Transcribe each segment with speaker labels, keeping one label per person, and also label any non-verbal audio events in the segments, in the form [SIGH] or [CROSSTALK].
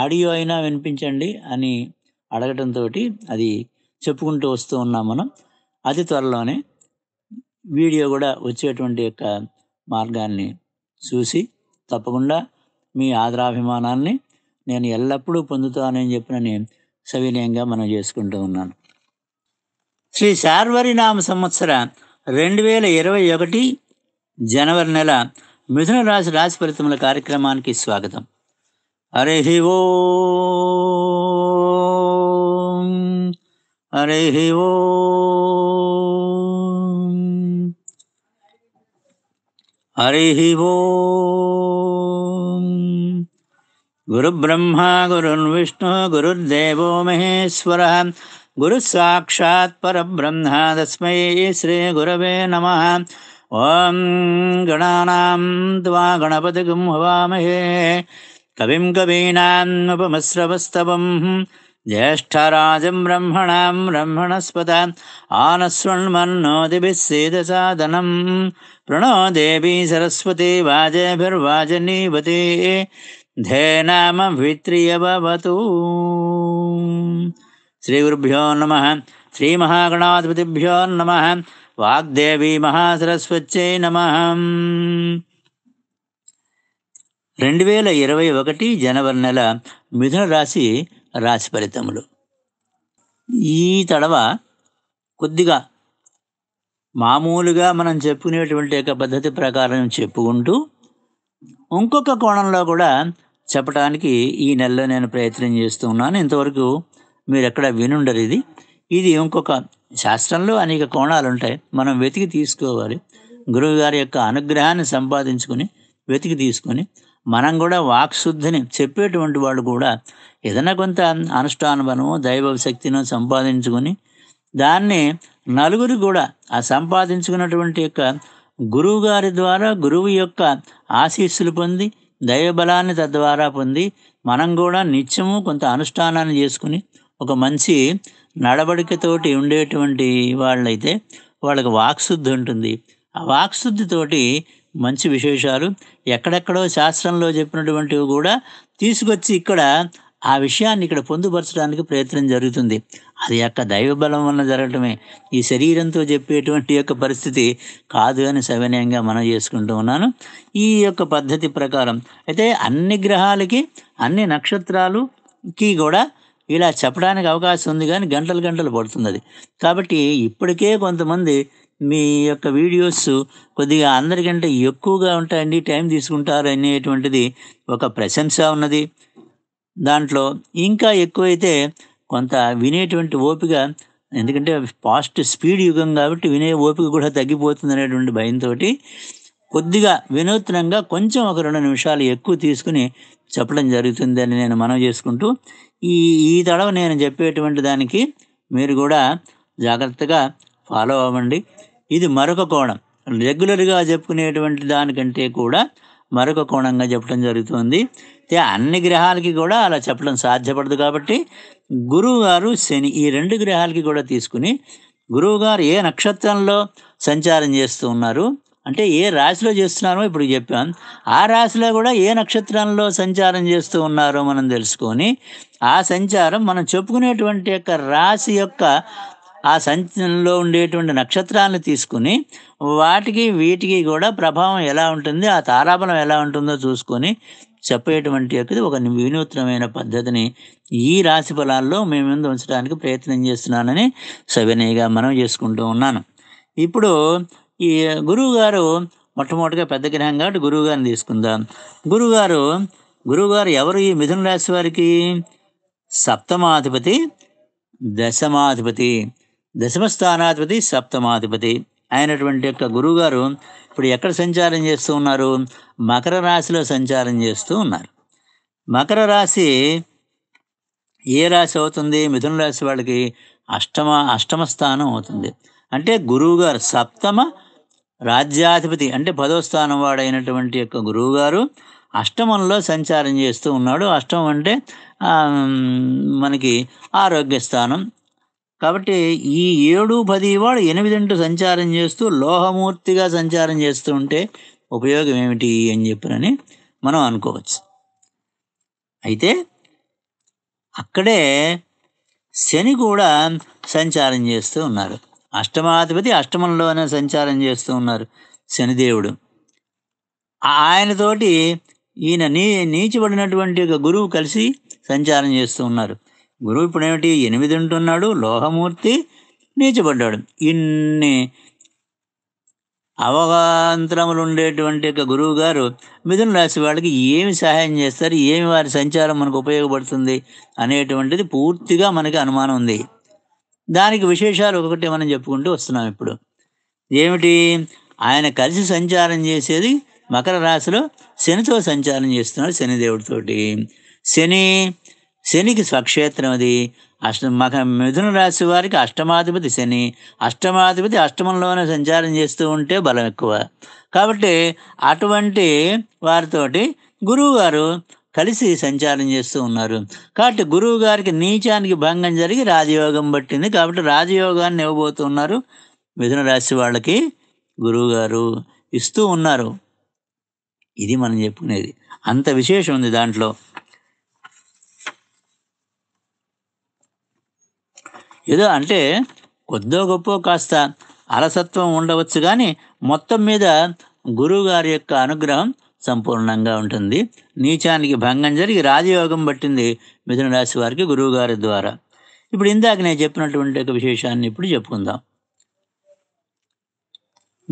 Speaker 1: audio అయినా వినిపించండి అని అడగటంతో అది చెప్పుకుంటూ వస్తూ ఉన్నాం మనం అతి త్వరలోనే వీడియో కూడా వచ్చేటువంటి యొక్క మార్గాన్ని చూసి తప్పకుండా మీ ఆదరాభిమానాన్ని నేను ఎల్లప్పుడూ పొందుతానని చెప్పినని సవినయంగా మనం చేసుకుంటూ ఉన్నాను శ్రీ నామ సంవత్సర రెండు వేల ఇరవై ఒకటి జనవరి నెల మిథున రాశి రాశి ఫలితముల కార్యక్రమానికి స్వాగతం हरि वो हरि वो हरि वो गुरुब्रह्मा गुरुर्विष्णु गुरुर्देवो महेश्वरः गुरुसाक्षात् परब्रह्म तस्मै श्रीगुरवे नमः ॐ गणानां त्वा गणपतिगुं हवामहे कविं कवीनान् उपमश्रवस्तवम् ब्रह्मणां ब्रह्मणस्पदा ब्रह्मणस्वत आनस्वण्मन्नोदिभिः प्रणो देवी सरस्वती वाजेभिर्वाच धेनाम धेनामभित्रिय श्रीगुरुभ्यो नमः श्रीमहागणाधिपतिभ्यो नमः वाग्देवी महासरस्वत्यै नमः రెండు వేల ఇరవై ఒకటి జనవరి నెల మిథున రాశి రాశి ఫలితములు ఈ తడవ కొద్దిగా మామూలుగా మనం చెప్పుకునేటువంటి యొక్క పద్ధతి ప్రకారం చెప్పుకుంటూ ఇంకొక కోణంలో కూడా చెప్పడానికి ఈ నెలలో నేను ప్రయత్నం చేస్తున్నాను ఇంతవరకు మీరు ఎక్కడ వినుండరు ఇది ఇది ఇంకొక శాస్త్రంలో అనేక కోణాలు ఉంటాయి మనం వెతికి తీసుకోవాలి గురువుగారి యొక్క అనుగ్రహాన్ని సంపాదించుకుని వెతికి తీసుకొని మనం కూడా వాక్శుద్ధిని చెప్పేటువంటి వాళ్ళు కూడా ఏదైనా కొంత అనుష్ఠానమను దైవ శక్తిని సంపాదించుకొని దాన్ని నలుగురు కూడా ఆ సంపాదించుకున్నటువంటి యొక్క గురువు గారి ద్వారా గురువు యొక్క ఆశీస్సులు పొంది దైవబలాన్ని తద్వారా పొంది మనం కూడా నిత్యము కొంత అనుష్ఠానాన్ని చేసుకుని ఒక మంచి నడవడికతోటి ఉండేటువంటి వాళ్ళైతే వాళ్ళకి వాక్శుద్ధి ఉంటుంది ఆ వాక్శుద్ధితోటి మంచి విశేషాలు ఎక్కడెక్కడో శాస్త్రంలో చెప్పినటువంటివి కూడా తీసుకొచ్చి ఇక్కడ ఆ విషయాన్ని ఇక్కడ పొందుపరచడానికి ప్రయత్నం జరుగుతుంది అది యొక్క దైవబలం వలన జరగటమే ఈ శరీరంతో చెప్పేటువంటి యొక్క పరిస్థితి కాదు అని సవినయంగా మనం చేసుకుంటూ ఉన్నాను ఈ యొక్క పద్ధతి ప్రకారం అయితే అన్ని గ్రహాలకి అన్ని నక్షత్రాలుకి కూడా ఇలా చెప్పడానికి అవకాశం ఉంది కానీ గంటలు గంటలు పడుతుంది అది కాబట్టి ఇప్పటికే కొంతమంది మీ యొక్క వీడియోస్ కొద్దిగా అందరికంటే ఎక్కువగా ఉంటాయండి టైం తీసుకుంటారు అనేటువంటిది ఒక ప్రశంస ఉన్నది దాంట్లో ఇంకా ఎక్కువైతే కొంత వినేటువంటి ఓపిక ఎందుకంటే ఫాస్ట్ స్పీడ్ యుగం కాబట్టి వినే ఓపిక కూడా తగ్గిపోతుంది అనేటువంటి భయంతో కొద్దిగా వినూత్నంగా కొంచెం ఒక రెండు నిమిషాలు ఎక్కువ తీసుకుని చెప్పడం జరుగుతుంది అని నేను మనం చేసుకుంటూ ఈ ఈ తడవ నేను చెప్పేటువంటి దానికి మీరు కూడా జాగ్రత్తగా ఫాలో అవ్వండి ఇది మరొక కోణం రెగ్యులర్గా చెప్పుకునేటువంటి దానికంటే కూడా మరొక కోణంగా చెప్పడం జరుగుతుంది అన్ని గ్రహాలకి కూడా అలా చెప్పడం సాధ్యపడదు కాబట్టి గురువుగారు శని ఈ రెండు గ్రహాలకి కూడా తీసుకుని గురువుగారు ఏ నక్షత్రంలో సంచారం చేస్తూ ఉన్నారు అంటే ఏ రాశిలో చేస్తున్నారో ఇప్పుడు చెప్పాం ఆ రాశిలో కూడా ఏ నక్షత్రంలో సంచారం చేస్తూ ఉన్నారో మనం తెలుసుకొని ఆ సంచారం మనం చెప్పుకునేటువంటి యొక్క రాశి యొక్క ఆ సంచలో ఉండేటువంటి నక్షత్రాలను తీసుకుని వాటికి వీటికి కూడా ప్రభావం ఎలా ఉంటుంది ఆ తారాబలం ఎలా ఉంటుందో చూసుకొని చెప్పేటువంటి యొక్క ఒక వినూత్నమైన పద్ధతిని ఈ రాశి ఫలాల్లో మేము ముందు ఉంచడానికి ప్రయత్నం చేస్తున్నానని సవినయగా మనం చేసుకుంటూ ఉన్నాను ఇప్పుడు ఈ గురువుగారు మొట్టమొదటిగా పెద్ద గ్రహం కాబట్టి గురువుగారిని తీసుకుందాం గురువుగారు గురువుగారు ఎవరు ఈ మిథున రాశి వారికి సప్తమాధిపతి దశమాధిపతి దశమస్థానాధిపతి సప్తమాధిపతి అయినటువంటి యొక్క గురువుగారు ఇప్పుడు ఎక్కడ సంచారం చేస్తూ ఉన్నారు మకర రాశిలో సంచారం చేస్తూ ఉన్నారు మకర రాశి ఏ రాశి అవుతుంది మిథున రాశి వాళ్ళకి అష్టమ అష్టమ స్థానం అవుతుంది అంటే గురువుగారు సప్తమ రాజ్యాధిపతి అంటే పదో స్థానం వాడైనటువంటి యొక్క గురువుగారు అష్టమంలో సంచారం చేస్తూ ఉన్నాడు అష్టమం అంటే మనకి ఆరోగ్య స్థానం కాబట్టి ఈ ఏడు పది వాడు ఎనిమిదింటూ సంచారం చేస్తూ లోహమూర్తిగా సంచారం చేస్తూ ఉంటే ఉపయోగం ఏమిటి అని చెప్పినని మనం అనుకోవచ్చు అయితే అక్కడే శని కూడా సంచారం చేస్తూ ఉన్నారు అష్టమాధిపతి అష్టమంలోనే సంచారం చేస్తూ ఉన్నారు శనిదేవుడు ఆయనతోటి ఈయన నీ నీచబడినటువంటి ఒక గురువు కలిసి సంచారం చేస్తూ ఉన్నారు గురువు ఇప్పుడు ఏమిటి ఎనిమిది ఉంటున్నాడు లోహమూర్తి నీచబడ్డాడు ఇన్ని అవగాంతరములు ఉండేటువంటి యొక్క గురువు గారు మిథున రాశి వాళ్ళకి ఏమి సహాయం చేస్తారు ఏమి వారి సంచారం మనకు ఉపయోగపడుతుంది అనేటువంటిది పూర్తిగా మనకి అనుమానం ఉంది దానికి విశేషాలు ఒకటి మనం చెప్పుకుంటూ వస్తున్నాం ఇప్పుడు ఏమిటి ఆయన కలిసి సంచారం చేసేది మకర రాశిలో శనితో సంచారం చేస్తున్నాడు శనిదేవుడితోటి శని శనికి స్వక్షేత్రం అది అష్ట మగ మిథున రాశి వారికి అష్టమాధిపతి శని అష్టమాధిపతి అష్టమంలోనే సంచారం చేస్తూ ఉంటే బలం ఎక్కువ కాబట్టి అటువంటి వారితోటి గురువు కలిసి సంచారం చేస్తూ ఉన్నారు కాబట్టి గురువు గారికి నీచానికి భంగం జరిగి రాజయోగం పట్టింది కాబట్టి రాజయోగాన్ని ఇవ్వబోతున్నారు మిథున రాశి వాళ్ళకి గురువుగారు ఇస్తూ ఉన్నారు ఇది మనం చెప్పుకునేది అంత విశేషం ఉంది దాంట్లో ఏదో అంటే కొద్దో గొప్ప కాస్త అలసత్వం ఉండవచ్చు కానీ మొత్తం మీద గురువుగారి యొక్క అనుగ్రహం సంపూర్ణంగా ఉంటుంది నీచానికి భంగం జరిగి రాజయోగం పట్టింది మిథున రాశి వారికి గురువుగారి ద్వారా ఇప్పుడు ఇందాక నేను చెప్పినటువంటి ఒక విశేషాన్ని ఇప్పుడు చెప్పుకుందాం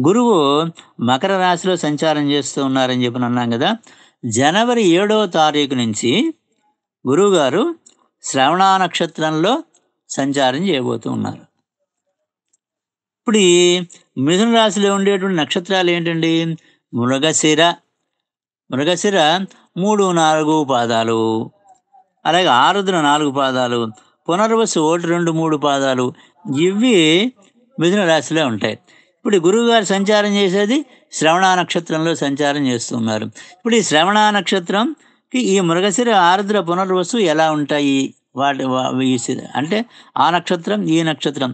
Speaker 1: గురువు మకర రాశిలో సంచారం చేస్తూ ఉన్నారని చెప్పి అన్నాం కదా జనవరి ఏడవ తారీఖు నుంచి గురువుగారు శ్రవణ నక్షత్రంలో సంచారం చేయబోతూ ఉన్నారు ఇప్పుడు ఈ మిథున రాశిలో ఉండేటువంటి నక్షత్రాలు ఏంటండి మృగశిర మృగశిర మూడు నాలుగు పాదాలు అలాగే ఆరుద్ర నాలుగు పాదాలు పునర్వసు ఒకటి రెండు మూడు పాదాలు ఇవి మిథున రాశిలో ఉంటాయి ఇప్పుడు గురువుగారు సంచారం చేసేది శ్రవణ నక్షత్రంలో సంచారం చేస్తున్నారు ఇప్పుడు ఈ శ్రవణ నక్షత్రంకి ఈ మృగశిర ఆరుద్ర పునర్వసు ఎలా ఉంటాయి వాటి అంటే ఆ నక్షత్రం ఈ నక్షత్రం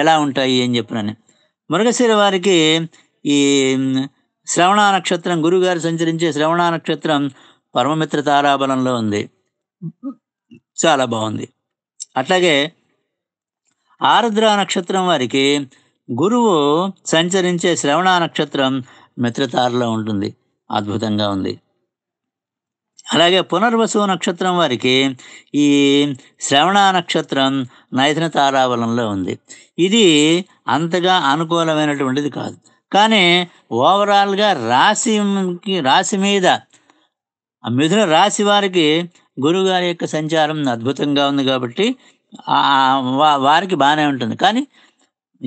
Speaker 1: ఎలా ఉంటాయి అని చెప్పినని మృగశిర వారికి ఈ శ్రవణ నక్షత్రం గురుగారు సంచరించే శ్రవణ నక్షత్రం పరమమిత్ర తారాబలంలో ఉంది చాలా బాగుంది అట్లాగే ఆరుద్ర నక్షత్రం వారికి గురువు సంచరించే శ్రవణ నక్షత్రం మిత్రతారలో ఉంటుంది అద్భుతంగా ఉంది అలాగే పునర్వసు నక్షత్రం వారికి ఈ శ్రవణ నక్షత్రం నైథన తారావలంలో ఉంది ఇది అంతగా అనుకూలమైనటువంటిది కాదు కానీ ఓవరాల్గా రాశికి రాశి మీద మిథున రాశి వారికి గురుగారి యొక్క సంచారం అద్భుతంగా ఉంది కాబట్టి వారికి బాగానే ఉంటుంది కానీ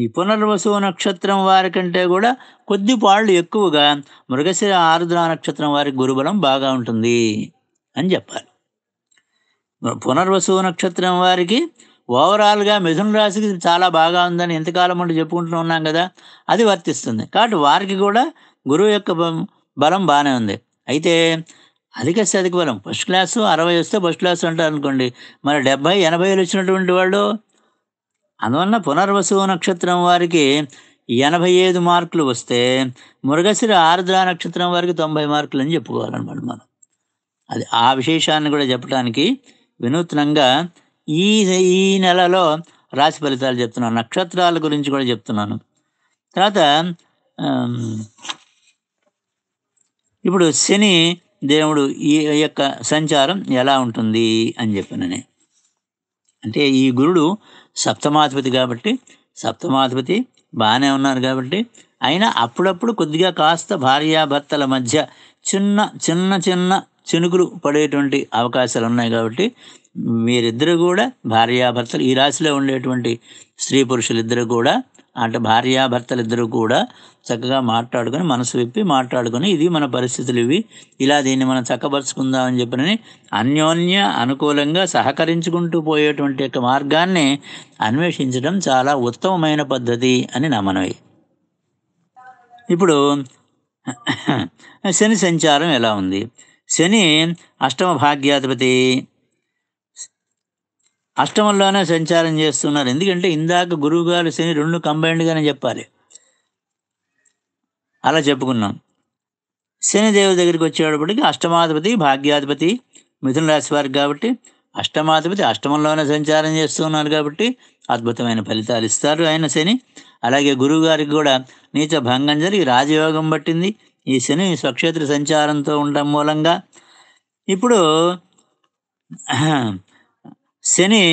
Speaker 1: ఈ పునర్వసు నక్షత్రం వారి కంటే కూడా కొద్దిపాళ్ళు ఎక్కువగా మృగశిర ఆరుద్ర నక్షత్రం వారి గురుబలం బాగా ఉంటుంది అని చెప్పాలి పునర్వసు నక్షత్రం వారికి ఓవరాల్గా మిథున రాశికి చాలా బాగా ఉందని ఎంతకాలం ఉంటే చెప్పుకుంటూ ఉన్నాం కదా అది వర్తిస్తుంది కాబట్టి వారికి కూడా గురువు యొక్క బలం బాగానే ఉంది అయితే అధిక అధిక బలం ఫస్ట్ క్లాసు అరవై వస్తే ఫస్ట్ క్లాస్ అంటారు అనుకోండి మరి డెబ్బై ఎనభైలు వచ్చినటువంటి వాళ్ళు అందువలన పునర్వసు నక్షత్రం వారికి ఎనభై ఐదు మార్కులు వస్తే మృగశిర ఆర్ద్ర నక్షత్రం వారికి తొంభై మార్కులు అని చెప్పుకోవాలన్నమాట మనం అది ఆ విశేషాన్ని కూడా చెప్పడానికి వినూత్నంగా ఈ ఈ నెలలో రాశి ఫలితాలు చెప్తున్నాను నక్షత్రాల గురించి కూడా చెప్తున్నాను తర్వాత ఇప్పుడు శని దేవుడు ఈ యొక్క సంచారం ఎలా ఉంటుంది అని చెప్పిన అంటే ఈ గురుడు సప్తమాధిపతి కాబట్టి సప్తమాధిపతి బాగానే ఉన్నారు కాబట్టి అయినా అప్పుడప్పుడు కొద్దిగా కాస్త భార్యాభర్తల మధ్య చిన్న చిన్న చిన్న చినుకులు పడేటువంటి అవకాశాలు ఉన్నాయి కాబట్టి మీరిద్దరు కూడా భార్యాభర్తలు ఈ రాశిలో ఉండేటువంటి స్త్రీ పురుషులిద్దరు కూడా అంటే భార్యాభర్తలు ఇద్దరు కూడా చక్కగా మాట్లాడుకొని మనసు విప్పి మాట్లాడుకొని ఇది మన పరిస్థితులు ఇవి ఇలా దీన్ని మనం చక్కపరుచుకుందామని చెప్పినని అన్యోన్య అనుకూలంగా సహకరించుకుంటూ పోయేటువంటి యొక్క మార్గాన్ని అన్వేషించడం చాలా ఉత్తమమైన పద్ధతి అని నా మనవి ఇప్పుడు శని సంచారం ఎలా ఉంది శని అష్టమ భాగ్యాధిపతి అష్టమంలోనే సంచారం చేస్తున్నారు ఎందుకంటే ఇందాక గురువుగారు శని రెండు కంబైన్డ్గానే చెప్పాలి అలా చెప్పుకున్నాం శనిదేవుడి దగ్గరికి వచ్చేటప్పటికి అష్టమాధిపతి భాగ్యాధిపతి మిథున రాశి వారికి కాబట్టి అష్టమాధిపతి అష్టమంలోనే సంచారం చేస్తున్నారు కాబట్టి అద్భుతమైన ఫలితాలు ఇస్తారు ఆయన శని అలాగే గురువు గారికి కూడా నీచ భంగం జరిగి రాజయోగం పట్టింది ఈ శని స్వక్షేత్ర సంచారంతో ఉండడం మూలంగా ఇప్పుడు శని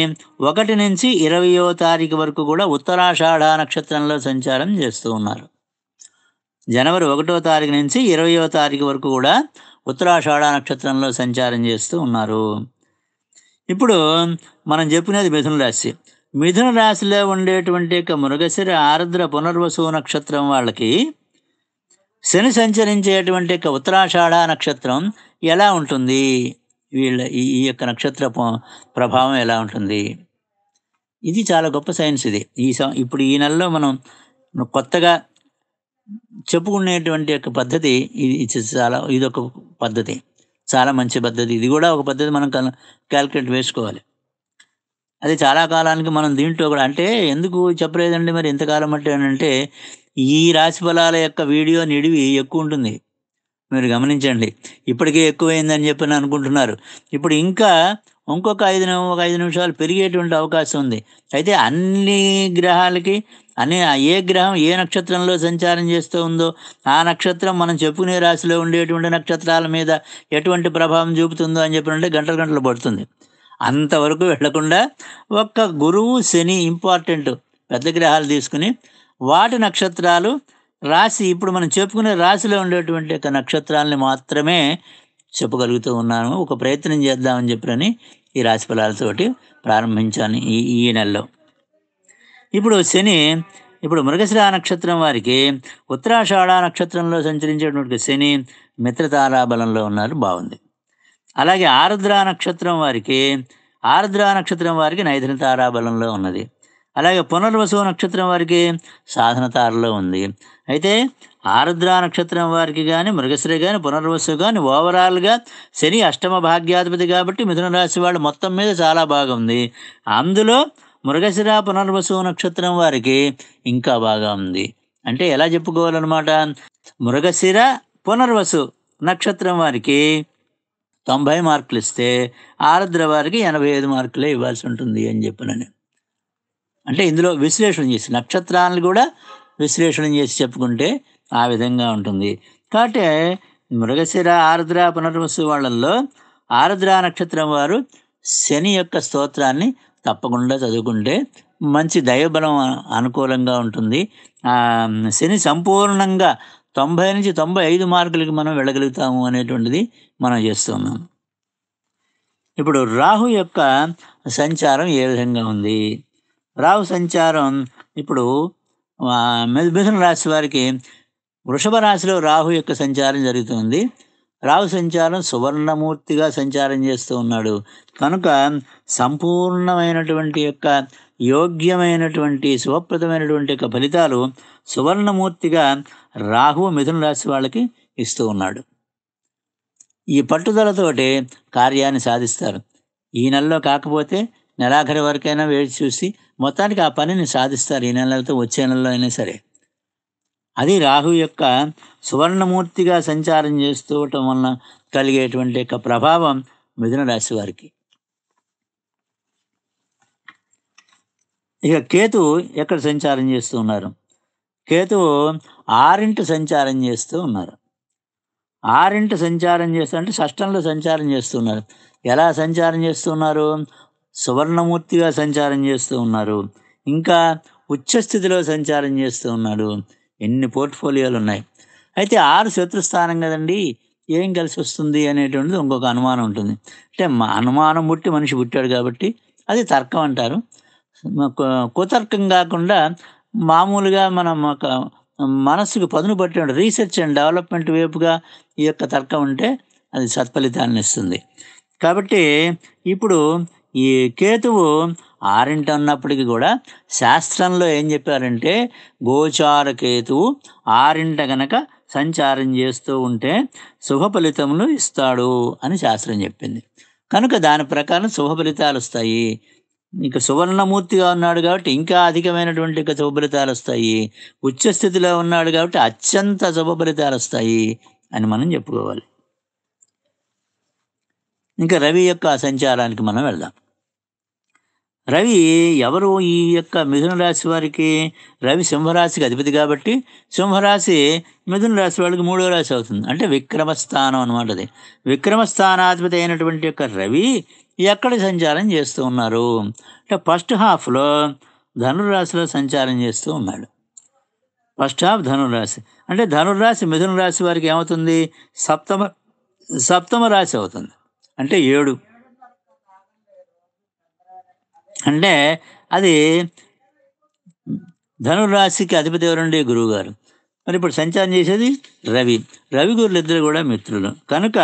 Speaker 1: ఒకటి నుంచి ఇరవయో తారీఖు వరకు కూడా ఉత్తరాషాఢ నక్షత్రంలో సంచారం చేస్తూ ఉన్నారు జనవరి ఒకటో తారీఖు నుంచి ఇరవయో తారీఖు వరకు కూడా ఉత్తరాషాఢ నక్షత్రంలో సంచారం చేస్తూ ఉన్నారు ఇప్పుడు మనం చెప్పుకునేది మిథున రాశి మిథున రాశిలో ఉండేటువంటి యొక్క మృగశిర ఆర్ద్ర పునర్వసు నక్షత్రం వాళ్ళకి శని సంచరించేటువంటి యొక్క ఉత్తరాషాఢ నక్షత్రం ఎలా ఉంటుంది వీళ్ళ ఈ ఈ యొక్క నక్షత్ర ప్రభావం ఎలా ఉంటుంది ఇది చాలా గొప్ప సైన్స్ ఇది ఈ ఇప్పుడు ఈ నెలలో మనం కొత్తగా చెప్పుకునేటువంటి యొక్క పద్ధతి ఇది చాలా ఇది ఒక పద్ధతి చాలా మంచి పద్ధతి ఇది కూడా ఒక పద్ధతి మనం క్యాల్కులేట్ వేసుకోవాలి అది చాలా కాలానికి మనం దీంట్లో కూడా అంటే ఎందుకు చెప్పలేదండి మరి ఎంతకాలం అంటే అంటే ఈ రాశి ఫలాల యొక్క వీడియో నిడివి ఎక్కువ ఉంటుంది మీరు గమనించండి ఇప్పటికే ఎక్కువైందని చెప్పి అనుకుంటున్నారు ఇప్పుడు ఇంకా ఇంకొక ఐదు ఒక ఐదు నిమిషాలు పెరిగేటువంటి అవకాశం ఉంది అయితే అన్ని గ్రహాలకి అనే ఏ గ్రహం ఏ నక్షత్రంలో సంచారం చేస్తూ ఉందో ఆ నక్షత్రం మనం చెప్పుకునే రాశిలో ఉండేటువంటి నక్షత్రాల మీద ఎటువంటి ప్రభావం చూపుతుందో అని చెప్పినంటే గంటలు గంటలు పడుతుంది అంతవరకు వెళ్లకుండా ఒక్క గురువు శని ఇంపార్టెంట్ పెద్ద గ్రహాలు తీసుకుని వాటి నక్షత్రాలు రాశి ఇప్పుడు మనం చెప్పుకునే రాశిలో ఉండేటువంటి యొక్క నక్షత్రాలని మాత్రమే చెప్పగలుగుతూ ఉన్నాను ఒక ప్రయత్నం చేద్దామని చెప్పినని ఈ రాశి ఫలాలతోటి ప్రారంభించాను ఈ ఈ నెలలో ఇప్పుడు శని ఇప్పుడు మృగశిర నక్షత్రం వారికి ఉత్తరాషాఢ నక్షత్రంలో సంచరించేటువంటి శని మిత్రతారా బలంలో ఉన్నారు బాగుంది అలాగే ఆరుద్ర నక్షత్రం వారికి ఆరుద్ర నక్షత్రం వారికి నైధన తారాబలంలో ఉన్నది అలాగే పునర్వసు నక్షత్రం వారికి సాధన తారలో ఉంది అయితే ఆరుద్ర నక్షత్రం వారికి కానీ మృగశ్రీ కానీ పునర్వసు కానీ ఓవరాల్గా శని అష్టమ భాగ్యాధిపతి కాబట్టి మిథున రాశి వాళ్ళు మొత్తం మీద చాలా బాగుంది అందులో మృగశిర పునర్వసు నక్షత్రం వారికి ఇంకా బాగా ఉంది అంటే ఎలా చెప్పుకోవాలన్నమాట మృగశిర పునర్వసు నక్షత్రం వారికి తొంభై మార్కులు ఇస్తే ఆరుద్ర వారికి ఎనభై ఐదు మార్కులే ఇవ్వాల్సి ఉంటుంది అని చెప్పినని అంటే ఇందులో విశ్లేషణ చేసి నక్షత్రాలను కూడా విశ్లేషణ చేసి చెప్పుకుంటే ఆ విధంగా ఉంటుంది కాబట్టి మృగశిర ఆరుద్ర పునర్వసు వాళ్ళల్లో ఆరుద్ర నక్షత్రం వారు శని యొక్క స్తోత్రాన్ని తప్పకుండా చదువుకుంటే మంచి దైవబలం అనుకూలంగా ఉంటుంది శని సంపూర్ణంగా తొంభై నుంచి తొంభై ఐదు మార్కులకి మనం వెళ్ళగలుగుతాము అనేటువంటిది మనం చేస్తున్నాం ఇప్పుడు రాహు యొక్క సంచారం ఏ విధంగా ఉంది రావు సంచారం ఇప్పుడు మిథున రాశి వారికి వృషభ రాశిలో రాహు యొక్క సంచారం జరుగుతుంది రావు సంచారం సువర్ణమూర్తిగా సంచారం చేస్తూ ఉన్నాడు కనుక సంపూర్ణమైనటువంటి యొక్క యోగ్యమైనటువంటి శుభప్రదమైనటువంటి యొక్క ఫలితాలు సువర్ణమూర్తిగా రాహు మిథున రాశి వాళ్ళకి ఇస్తూ ఉన్నాడు ఈ పట్టుదలతోటి కార్యాన్ని సాధిస్తారు ఈ నెలలో కాకపోతే నెలాఖరి వరకైనా వేచి చూసి మొత్తానికి ఆ పనిని సాధిస్తారు ఈ నెలలతో వచ్చే నెలలో అయినా సరే అది రాహు యొక్క సువర్ణమూర్తిగా సంచారం చేస్తూ వలన కలిగేటువంటి యొక్క ప్రభావం మిథున రాశి వారికి ఇక కేతు ఎక్కడ సంచారం చేస్తూ ఉన్నారు కేతు ఆరింటి సంచారం చేస్తూ ఉన్నారు ఆరింటి సంచారం చేస్తూ అంటే షష్టంలో సంచారం చేస్తున్నారు ఎలా సంచారం చేస్తున్నారు సువర్ణమూర్తిగా సంచారం చేస్తూ ఉన్నారు ఇంకా ఉచ్చస్థితిలో సంచారం చేస్తూ ఉన్నాడు ఎన్ని పోర్ట్ఫోలియోలు ఉన్నాయి అయితే ఆరు శత్రుస్థానం కదండి ఏం కలిసి వస్తుంది అనేటువంటిది ఇంకొక అనుమానం ఉంటుంది అంటే అనుమానం పుట్టి మనిషి పుట్టాడు కాబట్టి అది తర్కం అంటారు కుతర్కం కాకుండా మామూలుగా మనం ఒక మనస్సుకు పదును పట్టిన రీసెర్చ్ అండ్ డెవలప్మెంట్ వైపుగా ఈ యొక్క తర్కం ఉంటే అది సత్ఫలితాన్ని ఇస్తుంది కాబట్టి ఇప్పుడు ఈ కేతువు ఆరింట ఉన్నప్పటికీ కూడా శాస్త్రంలో ఏం చెప్పారంటే గోచార కేతువు ఆరింట గనక సంచారం చేస్తూ ఉంటే శుభ ఫలితములు ఇస్తాడు అని శాస్త్రం చెప్పింది కనుక దాని ప్రకారం శుభ ఫలితాలు వస్తాయి ఇంకా సువర్ణమూర్తిగా ఉన్నాడు కాబట్టి ఇంకా అధికమైనటువంటి ఇంకా శుభ ఫలితాలు వస్తాయి ఉచ్చస్థితిలో ఉన్నాడు కాబట్టి అత్యంత శుభ ఫలితాలు వస్తాయి అని మనం చెప్పుకోవాలి ఇంకా రవి యొక్క సంచారానికి మనం వెళ్దాం రవి ఎవరు ఈ యొక్క మిథున రాశి వారికి రవి సింహరాశికి అధిపతి కాబట్టి సింహరాశి మిథున రాశి వాళ్ళకి మూడో రాశి అవుతుంది అంటే విక్రమ స్థానం అనమాట అది విక్రమ అయినటువంటి యొక్క రవి ఎక్కడ సంచారం చేస్తూ ఉన్నారు అంటే ఫస్ట్ హాఫ్లో ధనురాశిలో సంచారం చేస్తూ ఉన్నాడు ఫస్ట్ హాఫ్ ధనురాశి అంటే ధనురాశి మిథున రాశి వారికి ఏమవుతుంది సప్తమ సప్తమ రాశి అవుతుంది అంటే ఏడు అంటే అది ధనురాశికి అధిపతి ఎవరండి గురువు గారు మరి ఇప్పుడు సంచారం చేసేది రవి రవి గురులు ఇద్దరు కూడా మిత్రులు కనుక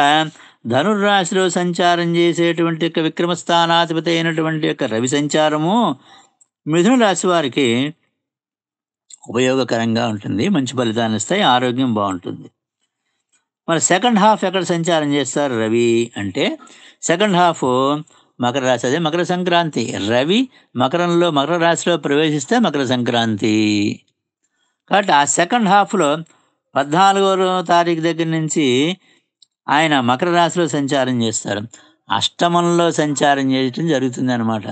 Speaker 1: ధనుర్రాశిలో సంచారం చేసేటువంటి యొక్క విక్రమస్థానాధిపతి అయినటువంటి యొక్క రవి సంచారము మిథున రాశి వారికి ఉపయోగకరంగా ఉంటుంది మంచి ఫలితాన్ని ఇస్తాయి ఆరోగ్యం బాగుంటుంది మరి సెకండ్ హాఫ్ ఎక్కడ సంచారం చేస్తారు రవి అంటే సెకండ్ హాఫ్ మకర రాశి అదే మకర సంక్రాంతి రవి మకరంలో మకర రాశిలో ప్రవేశిస్తే మకర సంక్రాంతి కాబట్టి ఆ సెకండ్ హాఫ్లో పద్నాలుగో తారీఖు దగ్గర నుంచి ఆయన మకర రాశిలో సంచారం చేస్తారు అష్టమంలో సంచారం చేయటం జరుగుతుంది అనమాట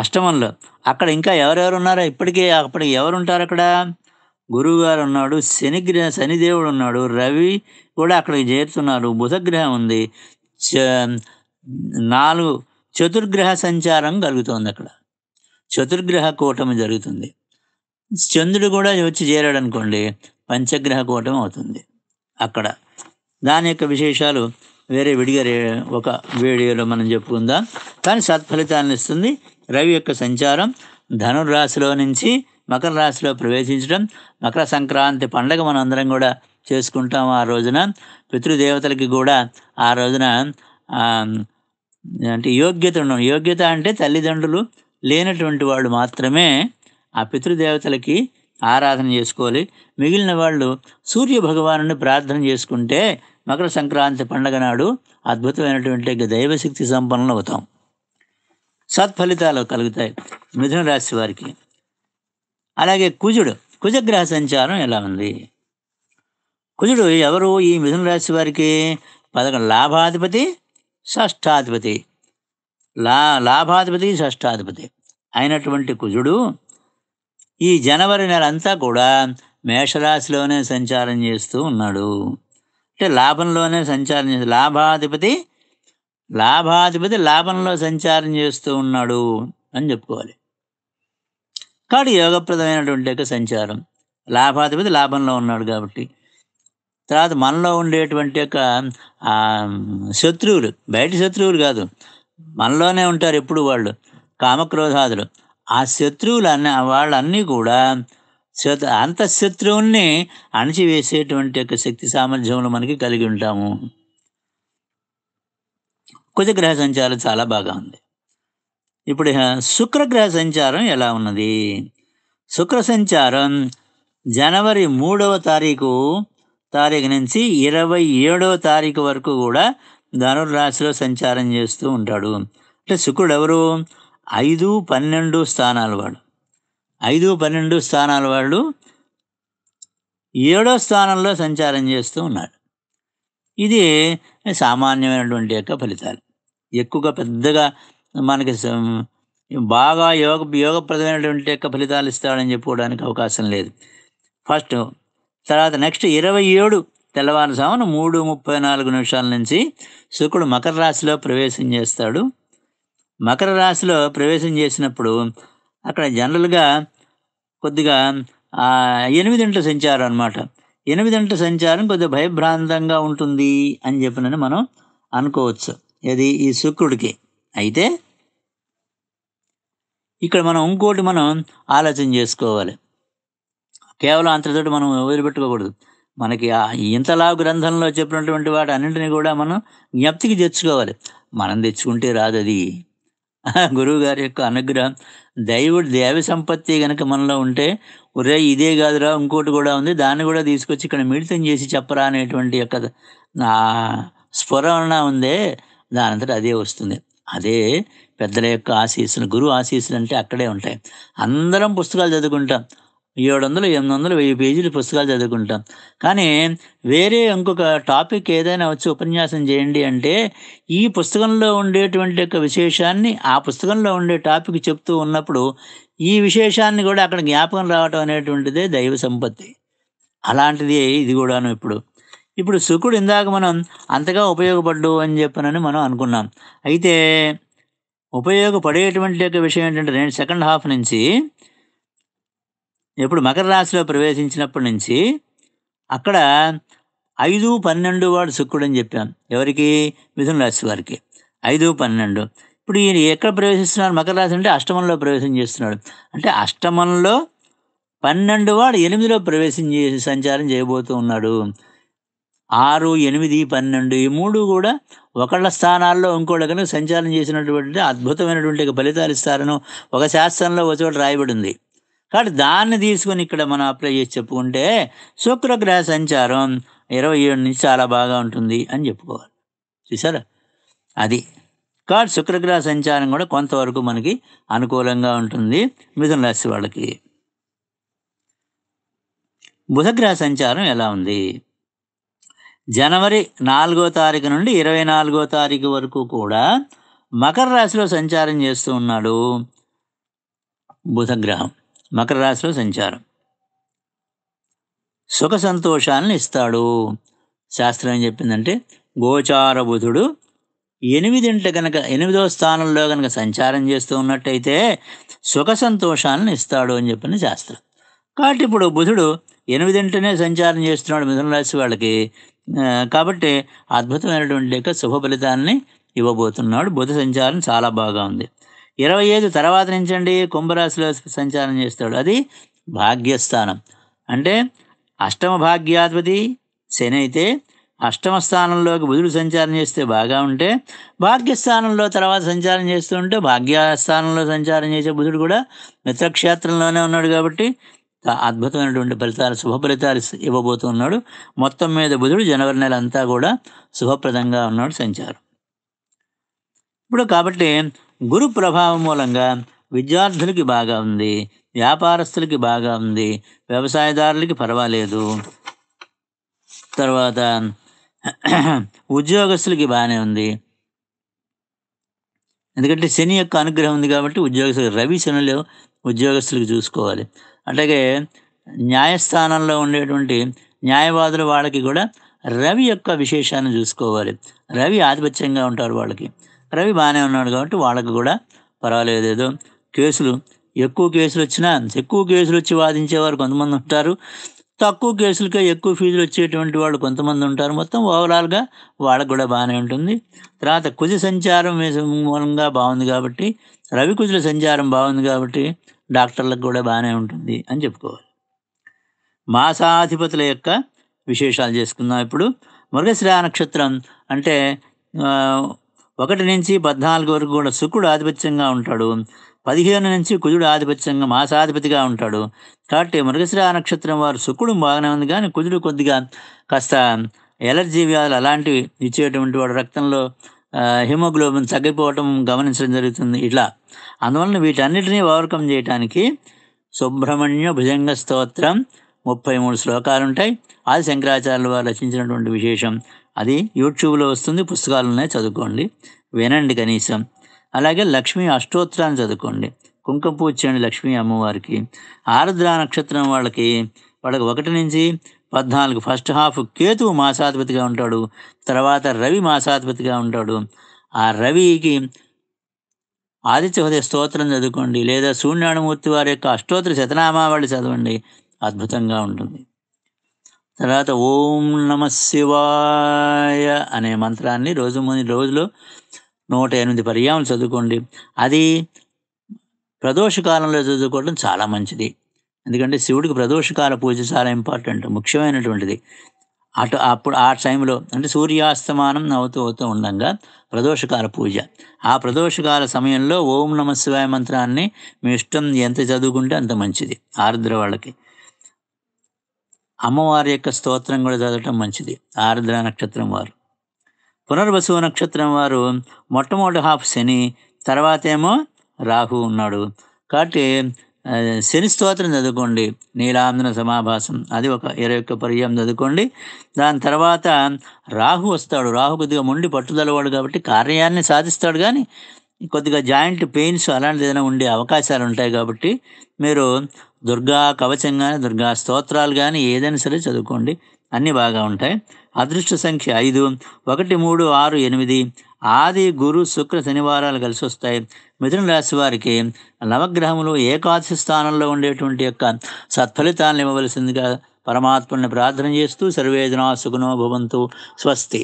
Speaker 1: అష్టమంలో అక్కడ ఇంకా ఎవరెవరు ఉన్నారో ఇప్పటికే అప్పటికి ఎవరు ఉంటారు అక్కడ గురువుగారు ఉన్నాడు శనిగ్రహ శనిదేవుడు ఉన్నాడు రవి కూడా అక్కడికి చేరుతున్నారు బుధగ్రహం ఉంది నాలుగు చతుర్గ్రహ సంచారం కలుగుతోంది అక్కడ చతుర్గ్రహ కూటమి జరుగుతుంది చంద్రుడు కూడా వచ్చి చేరాడు అనుకోండి పంచగ్రహ కూటమి అవుతుంది అక్కడ దాని యొక్క విశేషాలు వేరే విడిగా ఒక వీడియోలో మనం చెప్పుకుందాం కానీ సత్ఫలితాన్ని ఇస్తుంది రవి యొక్క సంచారం ధనుర్రాశిలో నుంచి మకర రాశిలో ప్రవేశించడం మకర సంక్రాంతి పండగ మనం అందరం కూడా చేసుకుంటాం ఆ రోజున పితృదేవతలకి కూడా ఆ రోజున అంటే యోగ్యత ఉండడం యోగ్యత అంటే తల్లిదండ్రులు లేనటువంటి వాడు మాత్రమే ఆ పితృదేవతలకి ఆరాధన చేసుకోవాలి మిగిలిన వాళ్ళు సూర్య భగవాను ప్రార్థన చేసుకుంటే మకర సంక్రాంతి పండగ నాడు అద్భుతమైనటువంటి దైవశక్తి సంపన్నులు అవుతాం సత్ఫలితాలు కలుగుతాయి మిథున రాశి వారికి అలాగే కుజుడు కుజగ్రహ సంచారం ఎలా ఉంది కుజుడు ఎవరు ఈ మిథున రాశి వారికి పదకొండు లాభాధిపతి షష్ఠాధిపతి లా లాభాధిపతి షష్ఠాధిపతి అయినటువంటి కుజుడు ఈ జనవరి నెల అంతా కూడా మేషరాశిలోనే సంచారం చేస్తూ ఉన్నాడు అంటే లాభంలోనే సంచారం చేస్తూ లాభాధిపతి లాభాధిపతి లాభంలో సంచారం చేస్తూ ఉన్నాడు అని చెప్పుకోవాలి కాబట్టి యోగప్రదమైనటువంటి యొక్క సంచారం లాభాధిపతి లాభంలో ఉన్నాడు కాబట్టి తర్వాత మనలో ఉండేటువంటి యొక్క శత్రువులు బయట శత్రువులు కాదు మనలోనే ఉంటారు ఎప్పుడు వాళ్ళు కామక్రోధాదులు ఆ శత్రువులు అన్ని వాళ్ళన్నీ కూడా అంత శత్రువుల్ని అణచివేసేటువంటి యొక్క శక్తి సామర్థ్యంలో మనకి కలిగి ఉంటాము కుజగ్రహ సంచారం చాలా బాగా ఉంది ఇప్పుడు శుక్రగ్రహ సంచారం ఎలా ఉన్నది శుక్ర సంచారం జనవరి మూడవ తారీఖు తారీఖు నుంచి ఇరవై ఏడో తారీఖు వరకు కూడా ధనుర్రాశిలో సంచారం చేస్తూ ఉంటాడు అంటే శుక్రుడు ఎవరు ఐదు పన్నెండు స్థానాల వాడు ఐదు పన్నెండు స్థానాల వాళ్ళు ఏడో స్థానంలో సంచారం చేస్తూ ఉన్నాడు ఇది సామాన్యమైనటువంటి యొక్క ఫలితాలు ఎక్కువగా పెద్దగా మనకి బాగా యోగ యోగప్రదమైనటువంటి యొక్క ఫలితాలు ఇస్తాడని చెప్పుకోవడానికి అవకాశం లేదు ఫస్ట్ తర్వాత నెక్స్ట్ ఇరవై ఏడు తెల్లవారుజామున మూడు ముప్పై నాలుగు నిమిషాల నుంచి శుక్రుడు మకర రాశిలో ప్రవేశం చేస్తాడు మకర రాశిలో ప్రవేశం చేసినప్పుడు అక్కడ జనరల్గా కొద్దిగా గంటల సంచారం అనమాట గంటల సంచారం కొద్దిగా భయభ్రాంతంగా ఉంటుంది అని చెప్పినని మనం అనుకోవచ్చు ఇది ఈ శుక్రుడికి అయితే ఇక్కడ మనం ఇంకోటి మనం ఆలోచన చేసుకోవాలి కేవలం అంతటితోటి మనం వదిలిపెట్టుకోకూడదు మనకి ఇంతలా గ్రంథంలో చెప్పినటువంటి వాటి అన్నింటినీ కూడా మనం జ్ఞప్తికి తెచ్చుకోవాలి మనం తెచ్చుకుంటే రాదు అది [LAUGHS] గురువు గారి యొక్క అనుగ్రహం దైవుడు దేవ సంపత్తి కనుక మనలో ఉంటే ఒరే ఇదే కాదురా ఇంకోటి కూడా ఉంది దాన్ని కూడా తీసుకొచ్చి ఇక్కడ మిళితం చేసి చెప్పరా అనేటువంటి యొక్క నా స్ఫురణ ఉందే దానంతటా అదే వస్తుంది అదే పెద్దల యొక్క ఆశీస్సులు గురువు ఆశీస్సులు అంటే అక్కడే ఉంటాయి అందరం పుస్తకాలు చదువుకుంటాం ఏడు వందలు ఎనిమిది వందలు వెయ్యి పేజీలు పుస్తకాలు చదువుకుంటాం కానీ వేరే ఇంకొక టాపిక్ ఏదైనా వచ్చి ఉపన్యాసం చేయండి అంటే ఈ పుస్తకంలో ఉండేటువంటి యొక్క విశేషాన్ని ఆ పుస్తకంలో ఉండే టాపిక్ చెప్తూ ఉన్నప్పుడు ఈ విశేషాన్ని కూడా అక్కడ జ్ఞాపకం రావటం అనేటువంటిదే దైవ సంపత్తి అలాంటిది ఇది కూడాను ఇప్పుడు ఇప్పుడు శుకుడు ఇందాక మనం అంతగా ఉపయోగపడ్డు అని చెప్పనని మనం అనుకున్నాం అయితే ఉపయోగపడేటువంటి యొక్క విషయం ఏంటంటే నేను సెకండ్ హాఫ్ నుంచి ఇప్పుడు మకర రాశిలో ప్రవేశించినప్పటి నుంచి అక్కడ ఐదు పన్నెండు వాడు శుక్రుడు అని చెప్పాం ఎవరికి మిథున రాశి వారికి ఐదు పన్నెండు ఇప్పుడు ఈయన ఎక్కడ ప్రవేశిస్తున్నాడు మకర రాశి అంటే అష్టమంలో ప్రవేశం చేస్తున్నాడు అంటే అష్టమంలో పన్నెండు వాడు ఎనిమిదిలో ప్రవేశం చేసి సంచారం చేయబోతూ ఉన్నాడు ఆరు ఎనిమిది పన్నెండు ఈ మూడు కూడా ఒకళ్ళ స్థానాల్లో ఇంకోళ్ళ కనుక సంచారం చేసినటువంటి అద్భుతమైనటువంటి ఫలితాలు ఇస్తారను ఒక శాస్త్రంలో ఒక చోట రాయబడింది కాబట్టి దాన్ని తీసుకుని ఇక్కడ మనం అప్లై చేసి చెప్పుకుంటే శుక్రగ్రహ సంచారం ఇరవై ఏడు నుంచి చాలా బాగా ఉంటుంది అని చెప్పుకోవాలి చూసారా అది కాబట్టి శుక్రగ్రహ సంచారం కూడా కొంతవరకు మనకి అనుకూలంగా ఉంటుంది మిథున రాశి వాళ్ళకి బుధగ్రహ సంచారం ఎలా ఉంది జనవరి నాలుగో తారీఖు నుండి ఇరవై నాలుగో తారీఖు వరకు కూడా మకర రాశిలో సంచారం చేస్తూ ఉన్నాడు బుధగ్రహం మకర రాశిలో సంచారం సుఖ సంతోషాలను ఇస్తాడు శాస్త్రం ఏం చెప్పిందంటే గోచార బుధుడు ఎనిమిదింట గనక ఎనిమిదో స్థానంలో గనక సంచారం చేస్తూ ఉన్నట్టయితే సుఖ సంతోషాలను ఇస్తాడు అని చెప్పిన శాస్త్రం కాబట్టి ఇప్పుడు బుధుడు ఎనిమిదింటనే సంచారం చేస్తున్నాడు మిథున రాశి వాళ్ళకి కాబట్టి అద్భుతమైనటువంటి యొక్క శుభ ఫలితాన్ని ఇవ్వబోతున్నాడు బుధ సంచారం చాలా బాగా ఉంది ఇరవై ఐదు తర్వాత నుంచండి కుంభరాశిలో సంచారం చేస్తాడు అది భాగ్యస్థానం అంటే అష్టమ భాగ్యాధిపతి శని అయితే అష్టమ స్థానంలోకి బుధుడు సంచారం చేస్తే బాగా ఉంటే భాగ్యస్థానంలో తర్వాత సంచారం చేస్తూ ఉంటే భాగ్యస్థానంలో సంచారం చేసే బుధుడు కూడా మిత్రక్షేత్రంలోనే ఉన్నాడు కాబట్టి అద్భుతమైనటువంటి ఫలితాలు శుభ ఫలితాలు ఇవ్వబోతున్నాడు మొత్తం మీద బుధుడు జనవరి నెల అంతా కూడా శుభప్రదంగా ఉన్నాడు సంచారం ఇప్పుడు కాబట్టి గురు ప్రభావం మూలంగా విద్యార్థులకి బాగా ఉంది వ్యాపారస్తులకి బాగా ఉంది వ్యవసాయదారులకి పర్వాలేదు తర్వాత ఉద్యోగస్తులకి బాగానే ఉంది ఎందుకంటే శని యొక్క అనుగ్రహం ఉంది కాబట్టి ఉద్యోగస్తులు రవి శనులు ఉద్యోగస్తులకు చూసుకోవాలి అలాగే న్యాయస్థానంలో ఉండేటువంటి న్యాయవాదులు వాళ్ళకి కూడా రవి యొక్క విశేషాన్ని చూసుకోవాలి రవి ఆధిపత్యంగా ఉంటారు వాళ్ళకి రవి బాగానే ఉన్నాడు కాబట్టి వాళ్ళకు కూడా పర్వాలేదు ఏదో కేసులు ఎక్కువ కేసులు వచ్చినా ఎక్కువ కేసులు వచ్చి వాదించేవారు కొంతమంది ఉంటారు తక్కువ కేసులకే ఎక్కువ ఫీజులు వచ్చేటువంటి వాళ్ళు కొంతమంది ఉంటారు మొత్తం ఓవరాల్గా వాళ్ళకు కూడా బాగానే ఉంటుంది తర్వాత కుజి సంచారం మూలంగా బాగుంది కాబట్టి రవి కుజుల సంచారం బాగుంది కాబట్టి డాక్టర్లకు కూడా బాగానే ఉంటుంది అని చెప్పుకోవాలి మాసాధిపతుల యొక్క విశేషాలు చేసుకుందాం ఇప్పుడు మృగశ్రా నక్షత్రం అంటే ఒకటి నుంచి పద్నాలుగు వరకు కూడా శుక్రుడు ఆధిపత్యంగా ఉంటాడు పదిహేను నుంచి కుజుడు ఆధిపత్యంగా మాసాధిపతిగా ఉంటాడు కాబట్టి మృగశిరా నక్షత్రం వారు శుక్రుడు బాగానే ఉంది కానీ కుజుడు కొద్దిగా కాస్త ఎలర్జీ వ్యాధులు అలాంటివి ఇచ్చేటువంటి వాడు రక్తంలో హిమోగ్లోబిన్ తగ్గిపోవటం గమనించడం జరుగుతుంది ఇట్లా అందువలన వీటన్నిటినీ ఓవర్కమ్ చేయటానికి సుబ్రహ్మణ్య భుజంగ స్తోత్రం ముప్పై మూడు శ్లోకాలు ఉంటాయి అది శంకరాచార్యుల వారు రచించినటువంటి విశేషం అది యూట్యూబ్లో వస్తుంది పుస్తకాలనే చదువుకోండి వినండి కనీసం అలాగే లక్ష్మీ అష్టోత్తరాన్ని చదువుకోండి కుంకుమ పూజ చేయండి లక్ష్మీ అమ్మవారికి ఆరుద్ర నక్షత్రం వాళ్ళకి వాళ్ళకి ఒకటి నుంచి పద్నాలుగు ఫస్ట్ హాఫ్ కేతువు మాసాధిపతిగా ఉంటాడు తర్వాత రవి మాసాధిపతిగా ఉంటాడు ఆ రవికి ఆదిత్య హృదయ స్తోత్రం చదువుకోండి లేదా సూర్యనారాయణమూర్తి వారి యొక్క అష్టోత్తర శతనామావళి చదవండి అద్భుతంగా ఉంటుంది తర్వాత ఓం నమ శివాయ అనే మంత్రాన్ని రోజు ముందు రోజులో నూట ఎనిమిది పర్యాములు చదువుకోండి అది ప్రదోషకాలంలో చదువుకోవడం చాలా మంచిది ఎందుకంటే శివుడికి ప్రదోషకాల పూజ చాలా ఇంపార్టెంట్ ముఖ్యమైనటువంటిది అటు అప్పుడు ఆ టైంలో అంటే సూర్యాస్తమానం అవుతూ అవుతూ ఉండగా ప్రదోషకాల పూజ ఆ ప్రదోషకాల సమయంలో ఓం నమ శివాయ మంత్రాన్ని మీ ఇష్టం ఎంత చదువుకుంటే అంత మంచిది ఆరుద్ర వాళ్ళకి అమ్మవారి యొక్క స్తోత్రం కూడా చదవటం మంచిది ఆర్ద్ర నక్షత్రం వారు పునర్వసు నక్షత్రం వారు మొట్టమొదటి హాఫ్ శని తర్వాత ఏమో రాహు ఉన్నాడు కాబట్టి శని స్తోత్రం చదువుకోండి నీలాంధ్ర సమాభాసం అది ఒక ఇరవై ఒక్క పర్యాయం చదువుకోండి దాని తర్వాత రాహు వస్తాడు రాహు కొద్దిగా మొండి పట్టుదలవాడు కాబట్టి కార్యాన్ని సాధిస్తాడు కానీ కొద్దిగా జాయింట్ పెయిన్స్ అలాంటిది ఏదైనా ఉండే అవకాశాలు ఉంటాయి కాబట్టి మీరు దుర్గా కవచం కానీ దుర్గా స్తోత్రాలు కానీ ఏదైనా సరే చదువుకోండి అన్నీ బాగా ఉంటాయి అదృష్ట సంఖ్య ఐదు ఒకటి మూడు ఆరు ఎనిమిది ఆది గురు శుక్ర శనివారాలు కలిసి వస్తాయి మిథున రాశి వారికి నవగ్రహములు ఏకాదశి స్థానంలో ఉండేటువంటి యొక్క సత్ఫలితాలను ఇవ్వవలసిందిగా పరమాత్మని ప్రార్థన చేస్తూ సర్వేదన సుగుణో భవంతు స్వస్తి